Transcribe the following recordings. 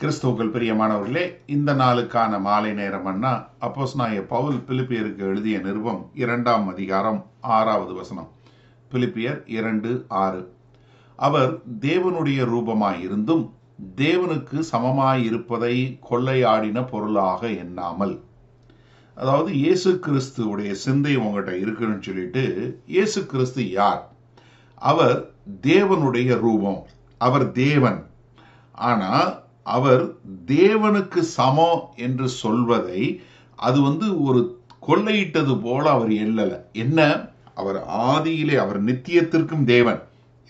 கிறிஸ்துவுக்கள் பிரியமானவர்களே இந்த நாளுக்கான மாலை நேரம் அண்ணா அப்போஸ் நாய பவுல் பிலிப்பியருக்கு எழுதிய நிருபம் இரண்டாம் அதிகாரம் ஆறாவது வசனம் பிலிப்பியர் இரண்டு ஆறு அவர் தேவனுடைய ரூபமாயிருந்தும் தேவனுக்கு சமமாயிருப்பதை கொள்ளையாடின பொருளாக எண்ணாமல் அதாவது இயேசு கிறிஸ்துவுடைய சிந்தை உங்ககிட்ட இருக்குன்னு சொல்லிட்டு இயேசு கிறிஸ்து யார் அவர் தேவனுடைய ரூபம் அவர் தேவன் ஆனால் அவர் தேவனுக்கு சமம் என்று சொல்வதை அது வந்து ஒரு கொள்ளையிட்டது போல அவர் எல்லல என்ன அவர் ஆதியிலே அவர் நித்தியத்திற்கும் தேவன்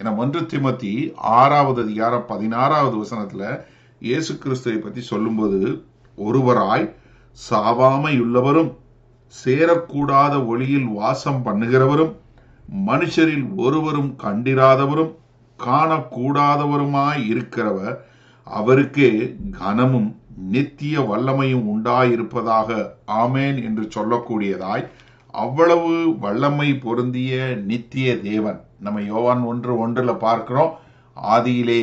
என ஒன்று திமத்தி ஆறாவது அதிகாரம் பதினாறாவது வசனத்துல இயேசு கிறிஸ்துவை பற்றி சொல்லும்போது ஒருவராய் சாவாமையுள்ளவரும் சேரக்கூடாத ஒளியில் வாசம் பண்ணுகிறவரும் மனுஷரில் ஒருவரும் கண்டிராதவரும் காணக்கூடாதவருமாய் இருக்கிறவர் அவருக்கு கனமும் நித்திய வல்லமையும் உண்டாயிருப்பதாக ஆமேன் என்று சொல்லக்கூடியதாய் அவ்வளவு வல்லமை பொருந்திய நித்திய தேவன் நம்ம யோவான் ஒன்று ஒன்றில் பார்க்கிறோம் ஆதியிலே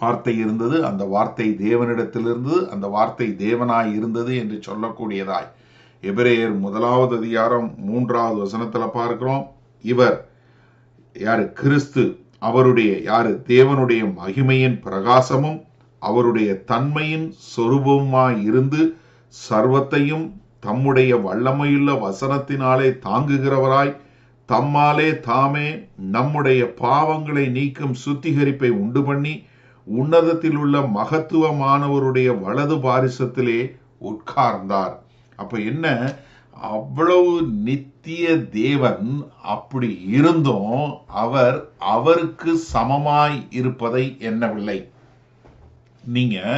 வார்த்தை இருந்தது அந்த வார்த்தை தேவனிடத்தில் இருந்தது அந்த வார்த்தை தேவனாய் இருந்தது என்று சொல்லக்கூடியதாய் எபிரேயர் முதலாவது அதிகாரம் மூன்றாவது வசனத்தில் பார்க்கிறோம் இவர் யாரு கிறிஸ்து அவருடைய யாரு தேவனுடைய மகிமையின் பிரகாசமும் அவருடைய தன்மையின் இருந்து சர்வத்தையும் தம்முடைய வல்லமையுள்ள வசனத்தினாலே தாங்குகிறவராய் தம்மாலே தாமே நம்முடைய பாவங்களை நீக்கும் சுத்திகரிப்பை உண்டு பண்ணி உன்னதத்தில் உள்ள மகத்துவமானவருடைய வலது பாரிசத்திலே உட்கார்ந்தார் அப்ப என்ன அவ்வளவு நித்திய தேவன் அப்படி இருந்தும் அவர் அவருக்கு சமமாய் இருப்பதை எண்ணவில்லை நீங்கள்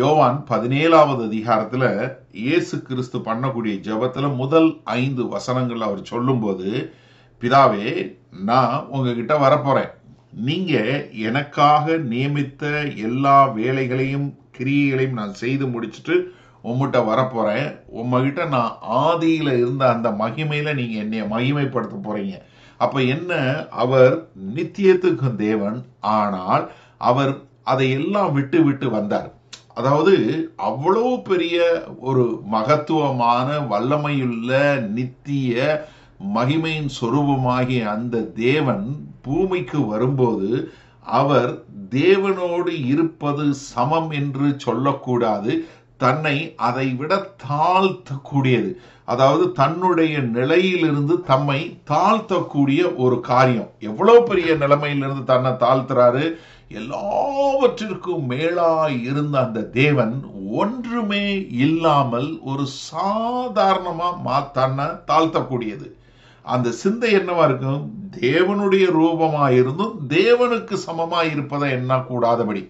யோவான் பதினேழாவது அதிகாரத்தில் இயேசு கிறிஸ்து பண்ணக்கூடிய ஜபத்துல முதல் ஐந்து வசனங்கள் அவர் சொல்லும்போது பிதாவே நான் உங்ககிட்ட வரப்போகிறேன் நீங்கள் எனக்காக நியமித்த எல்லா வேலைகளையும் கிரியைகளையும் நான் செய்து முடிச்சுட்டு உங்ககிட்ட வரப்போகிறேன் உங்ககிட்ட நான் ஆதியில் இருந்த அந்த மகிமையில் நீங்கள் என்னை மகிமைப்படுத்த போகிறீங்க அப்போ என்ன அவர் நித்தியத்துக்கும் தேவன் ஆனால் அவர் அதை எல்லாம் விட்டு விட்டு வந்தார் அதாவது அவ்வளவு பெரிய ஒரு மகத்துவமான வல்லமையுள்ள நித்திய மகிமையின் சொரூபமாகிய அந்த தேவன் பூமிக்கு வரும்போது அவர் தேவனோடு இருப்பது சமம் என்று சொல்லக்கூடாது தன்னை அதை விட தாழ்த்தக்கூடியது அதாவது தன்னுடைய நிலையிலிருந்து தம்மை தாழ்த்தக்கூடிய ஒரு காரியம் எவ்வளவு பெரிய நிலைமையிலிருந்து தன்னை தாழ்த்துறாரு எல்லாவற்றிற்கும் மேலாய் இருந்த அந்த தேவன் ஒன்றுமே இல்லாமல் ஒரு சாதாரணமாக மாத்தான தாழ்த்தக்கூடியது அந்த சிந்தை என்னவா இருக்கும் தேவனுடைய ரூபமாக இருந்தும் தேவனுக்கு சமமாக இருப்பதை என்ன கூடாதபடி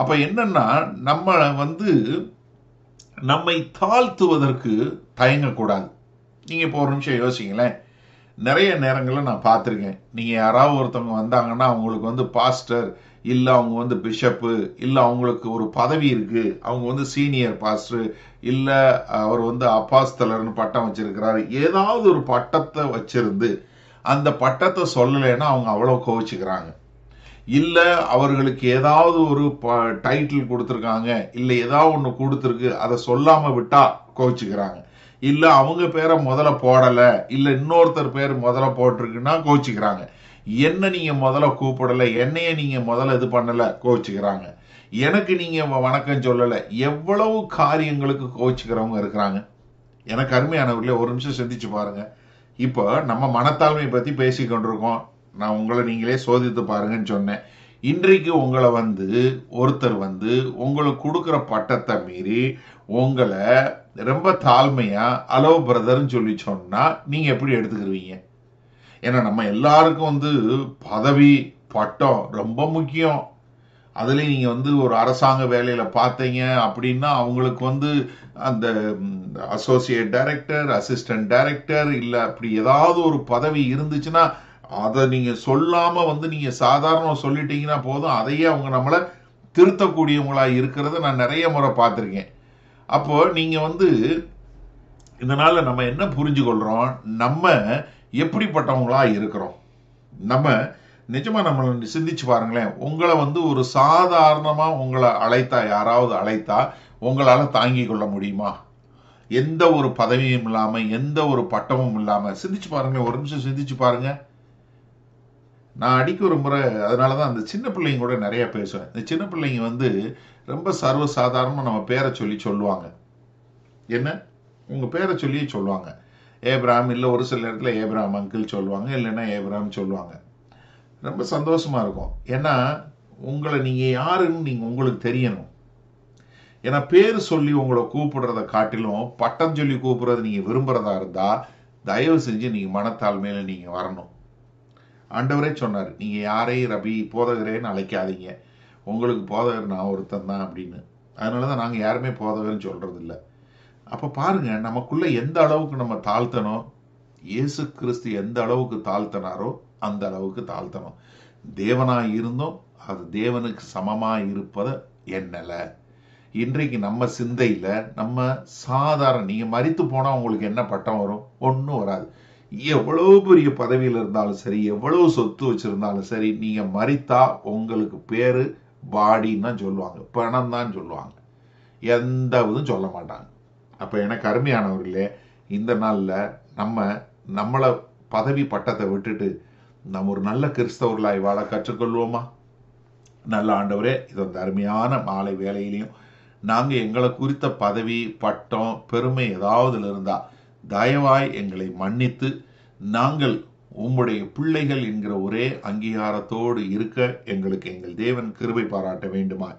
அப்போ என்னன்னா நம்ம வந்து நம்மை தாழ்த்துவதற்கு தயங்கக்கூடாது நீங்கள் இப்போ ஒரு நிமிஷம் யோசிங்களேன் நிறைய நேரங்களில் நான் பார்த்துருக்கேன் நீங்கள் யாராவது ஒருத்தவங்க வந்தாங்கன்னா அவங்களுக்கு வந்து பாஸ்டர் இல்லை அவங்க வந்து பிஷப்பு இல்லை அவங்களுக்கு ஒரு பதவி இருக்குது அவங்க வந்து சீனியர் பாஸ்டர் இல்லை அவர் வந்து அப்பாஸ்தலர்னு பட்டம் வச்சிருக்கிறாரு ஏதாவது ஒரு பட்டத்தை வச்சுருந்து அந்த பட்டத்தை சொல்லலைன்னா அவங்க அவ்வளோ கோவிச்சுக்கிறாங்க இல்லை அவர்களுக்கு ஏதாவது ஒரு ப டைட்டில் கொடுத்துருக்காங்க இல்லை ஏதாவது ஒன்று கொடுத்துருக்கு அதை சொல்லாமல் விட்டால் கோவிச்சுக்கிறாங்க இல்லை அவங்க பேரை முதல்ல போடலை இல்லை இன்னொருத்தர் பேர் முதல்ல போட்டிருக்குன்னா கோச்சிக்கிறாங்க என்ன நீங்கள் முதல்ல கூப்பிடலை என்னைய நீங்கள் முதல்ல இது பண்ணலை கோச்சிக்கிறாங்க எனக்கு நீங்கள் வணக்கம் சொல்லலை எவ்வளவு காரியங்களுக்கு கோச்சிக்கிறவங்க இருக்கிறாங்க எனக்கு அருமையானவர்களே ஒரு நிமிஷம் சிந்திச்சு பாருங்க இப்போ நம்ம மனத்தாழ்மையை பற்றி பேசி கொண்டிருக்கோம் நான் உங்களை நீங்களே சோதித்து பாருங்கன்னு சொன்னேன் இன்றைக்கு உங்களை வந்து ஒருத்தர் வந்து உங்களுக்கு கொடுக்குற பட்டத்தை மீறி உங்களை ரொம்ப தாழ்மையாக அலோ பிரதர்னு சொல்லி சொன்னால் நீங்கள் எப்படி எடுத்துக்கிருவீங்க ஏன்னா நம்ம எல்லாருக்கும் வந்து பதவி பட்டம் ரொம்ப முக்கியம் அதுலேயும் நீங்கள் வந்து ஒரு அரசாங்க வேலையில் பார்த்தீங்க அப்படின்னா அவங்களுக்கு வந்து அந்த அசோசியேட் டைரக்டர் அசிஸ்டன்ட் டைரக்டர் இல்லை அப்படி ஏதாவது ஒரு பதவி இருந்துச்சுன்னா அதை நீங்கள் சொல்லாமல் வந்து நீங்கள் சாதாரணம் சொல்லிட்டீங்கன்னா போதும் அதையே அவங்க நம்மளை திருத்தக்கூடியவங்களாக இருக்கிறத நான் நிறைய முறை பார்த்துருக்கேன் அப்போ நீங்க வந்து இதனால நம்ம என்ன புரிஞ்சு கொள்றோம் நம்ம எப்படிப்பட்டவங்களா இருக்கிறோம் நம்ம நிஜமா நம்மளை சிந்திச்சு பாருங்களேன் உங்களை வந்து ஒரு சாதாரணமா உங்களை அழைத்தா யாராவது அழைத்தா உங்களால தாங்கி கொள்ள முடியுமா எந்த ஒரு பதவியும் இல்லாம எந்த ஒரு பட்டமும் இல்லாம சிந்திச்சு பாருங்களேன் ஒரு நிமிஷம் சிந்திச்சு பாருங்க நான் அடிக்க ஒரு முறை அதனால தான் அந்த சின்ன பிள்ளைங்க கூட நிறையா பேசுவேன் இந்த சின்ன பிள்ளைங்க வந்து ரொம்ப சர்வசாதாரணமாக நம்ம பேரை சொல்லி சொல்லுவாங்க என்ன உங்கள் பேரை சொல்லி சொல்லுவாங்க ஏப்ராம் இல்லை ஒரு சில இடத்துல ஏப்ராம் அங்கிள் சொல்லுவாங்க இல்லைன்னா ஏப்ராம் சொல்லுவாங்க ரொம்ப சந்தோஷமாக இருக்கும் ஏன்னா உங்களை நீங்கள் யாருன்னு நீங்கள் உங்களுக்கு தெரியணும் ஏன்னா பேர் சொல்லி உங்களை கூப்பிடுறத காட்டிலும் பட்டம் சொல்லி கூப்பிடுறது நீங்கள் விரும்புகிறதா இருந்தால் தயவு செஞ்சு நீங்கள் மனத்தாழ்மையில் நீங்கள் வரணும் ஆண்டவரே சொன்னார் நீங்கள் யாரையும் ரவி போதகரேன்னு அழைக்காதீங்க உங்களுக்கு போதகர் நான் ஒருத்தன் தான் அப்படின்னு அதனால தான் நாங்கள் யாருமே போதகர்னு சொல்கிறதில்ல அப்போ பாருங்கள் நமக்குள்ளே எந்த அளவுக்கு நம்ம தாழ்த்தணும் இயேசு கிறிஸ்து எந்த அளவுக்கு தாழ்த்தினாரோ அந்த அளவுக்கு தாழ்த்தணும் தேவனாக இருந்தும் அது தேவனுக்கு சமமாக இருப்பதை என்னலை இன்றைக்கு நம்ம சிந்தையில் நம்ம சாதாரண நீங்கள் மறித்து போனால் உங்களுக்கு என்ன பட்டம் வரும் ஒன்றும் வராது எவ்வளோ பெரிய பதவியில் இருந்தாலும் சரி எவ்வளவு சொத்து வச்சிருந்தாலும் சரி நீங்க மறித்தா உங்களுக்கு பேரு பாடின்னு தான் சொல்லுவாங்க பணம் தான் சொல்லுவாங்க எந்த இதுவும் சொல்ல மாட்டாங்க அப்போ எனக்கு அருமையானவர்களே இந்த நாளில் நம்ம நம்மளை பதவி பட்டத்தை விட்டுட்டு நம்ம ஒரு நல்ல கிறிஸ்தவர்களாய் வாழ கற்றுக்கொள்வோமா நல்ல ஆண்டவரே இது அந்த அருமையான மாலை வேலையிலையும் நாங்கள் எங்களை குறித்த பதவி பட்டம் பெருமை ஏதாவதுல இருந்தால் தயவாய் எங்களை மன்னித்து நாங்கள் உம்முடைய பிள்ளைகள் என்கிற ஒரே அங்கீகாரத்தோடு இருக்க எங்களுக்கு எங்கள் தேவன் கிருபை பாராட்ட வேண்டுமாய்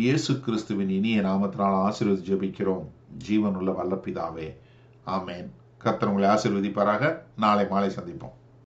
இயேசு கிறிஸ்துவின் இனிய நாமத்தினால் ஆசீர்வதி ஜபிக்கிறோம் ஜீவனுள்ள வல்லப்பிதாவே ஆமேன் கத்தர் உங்களை ஆசீர்வதிப்பாராக நாளை மாலை சந்திப்போம்